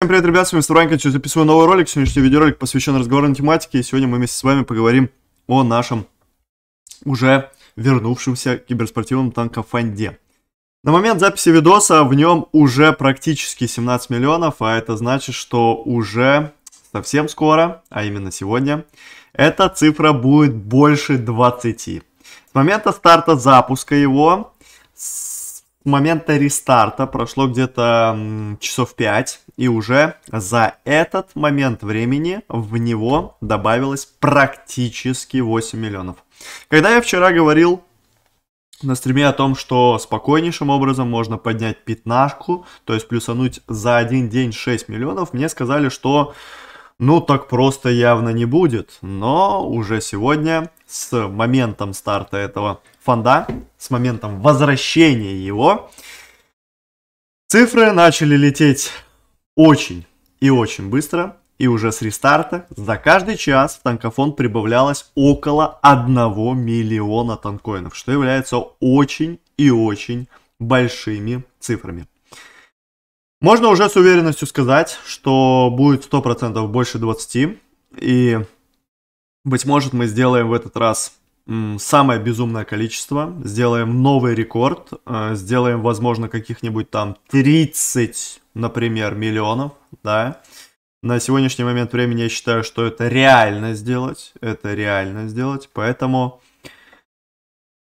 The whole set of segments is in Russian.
Всем привет, ребят, с вами Стуранкич, записываю новый ролик. Сегодняшний видеоролик посвящен разговорной тематике, и сегодня мы вместе с вами поговорим о нашем уже вернувшемся киберспортивном танкофанде. На момент записи видоса в нем уже практически 17 миллионов, а это значит, что уже совсем скоро, а именно сегодня, эта цифра будет больше 20. С момента старта запуска его момента рестарта прошло где-то часов 5, и уже за этот момент времени в него добавилось практически 8 миллионов. Когда я вчера говорил на стриме о том, что спокойнейшим образом можно поднять пятнашку, то есть плюсануть за один день 6 миллионов, мне сказали, что ну, так просто явно не будет, но уже сегодня, с моментом старта этого фонда, с моментом возвращения его, цифры начали лететь очень и очень быстро, и уже с рестарта за каждый час в танкофон прибавлялось около 1 миллиона танкоинов, что является очень и очень большими цифрами. Можно уже с уверенностью сказать, что будет 100% больше 20. И, быть может, мы сделаем в этот раз самое безумное количество, сделаем новый рекорд, э, сделаем, возможно, каких-нибудь там 30, например, миллионов, да. На сегодняшний момент времени я считаю, что это реально сделать, это реально сделать, поэтому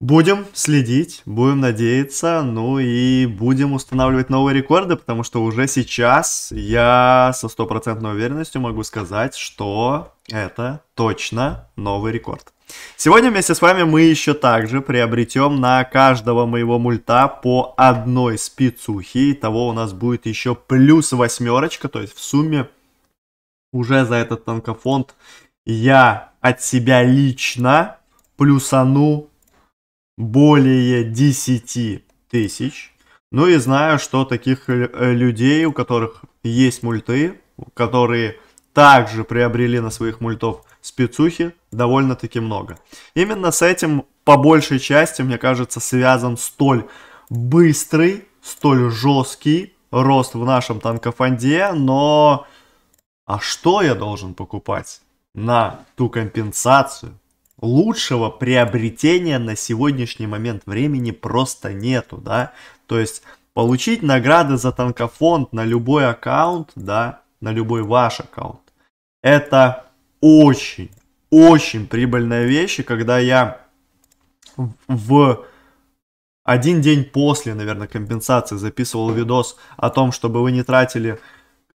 Будем следить, будем надеяться, ну и будем устанавливать новые рекорды, потому что уже сейчас я со стопроцентной уверенностью могу сказать, что это точно новый рекорд. Сегодня вместе с вами мы еще также приобретем на каждого моего мульта по одной спицухе. Итого у нас будет еще плюс восьмерочка, то есть в сумме уже за этот танкофонд я от себя лично плюсану более 10 тысяч. Ну и знаю, что таких э, людей, у которых есть мульты, которые также приобрели на своих мультов спецухи, довольно-таки много. Именно с этим, по большей части, мне кажется, связан столь быстрый, столь жесткий рост в нашем танкофанде, но а что я должен покупать на ту компенсацию, лучшего приобретения на сегодняшний момент времени просто нету, да. То есть получить награды за танкофонд на любой аккаунт, да, на любой ваш аккаунт, это очень, очень прибыльная вещь. И когда я в один день после, наверное, компенсации записывал видос о том, чтобы вы не тратили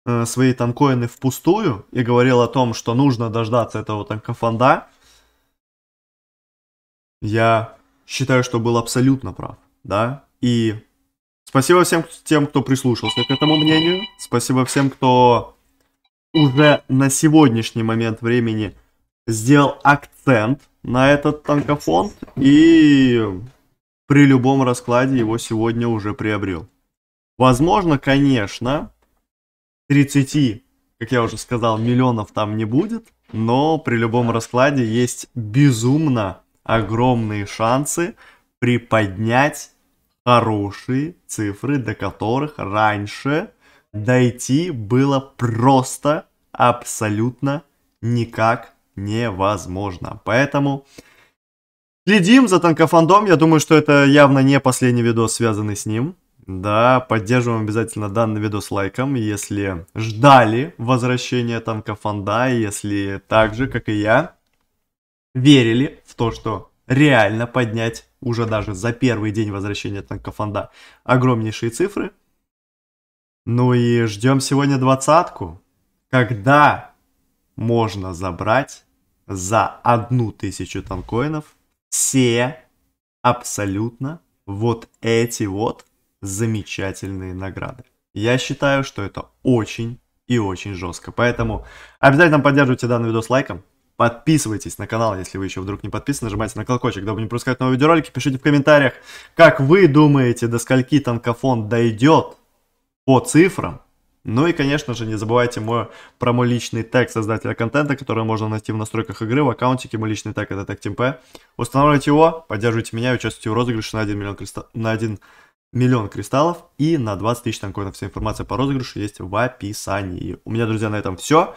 э, свои танкоины впустую и говорил о том, что нужно дождаться этого танкофонда, я считаю, что был абсолютно прав, да? И спасибо всем тем, кто прислушался к этому мнению. Спасибо всем, кто уже на сегодняшний момент времени сделал акцент на этот танкофонд и при любом раскладе его сегодня уже приобрел. Возможно, конечно, 30, как я уже сказал, миллионов там не будет, но при любом раскладе есть безумно огромные шансы приподнять хорошие цифры, до которых раньше дойти было просто абсолютно никак невозможно. Поэтому следим за танкофандом. Я думаю, что это явно не последний видос, связанный с ним. Да, поддерживаем обязательно данный видос лайком, если ждали возвращения танкофанда, если так же, как и я, верили в то, что реально поднять уже даже за первый день возвращения танкофонда огромнейшие цифры. Ну и ждем сегодня двадцатку, когда можно забрать за одну тысячу танкоинов все абсолютно вот эти вот замечательные награды. Я считаю, что это очень и очень жестко. Поэтому обязательно поддерживайте данный видос лайком. Подписывайтесь на канал, если вы еще вдруг не подписаны, нажимайте на колокольчик, дабы не пропускать новые видеоролики. Пишите в комментариях, как вы думаете, до скольки танкофон дойдет по цифрам. Ну и, конечно же, не забывайте мой, про мой личный тег создателя контента, который можно найти в настройках игры, в аккаунтике. Мой личный тег это тег ТМП. Устанавливайте его, поддерживайте меня, участвуйте в розыгрыше на 1 миллион, кристалл, на 1 миллион кристаллов и на 20 тысяч танкоинов. Вся информация по розыгрышу есть в описании. У меня, друзья, на этом все.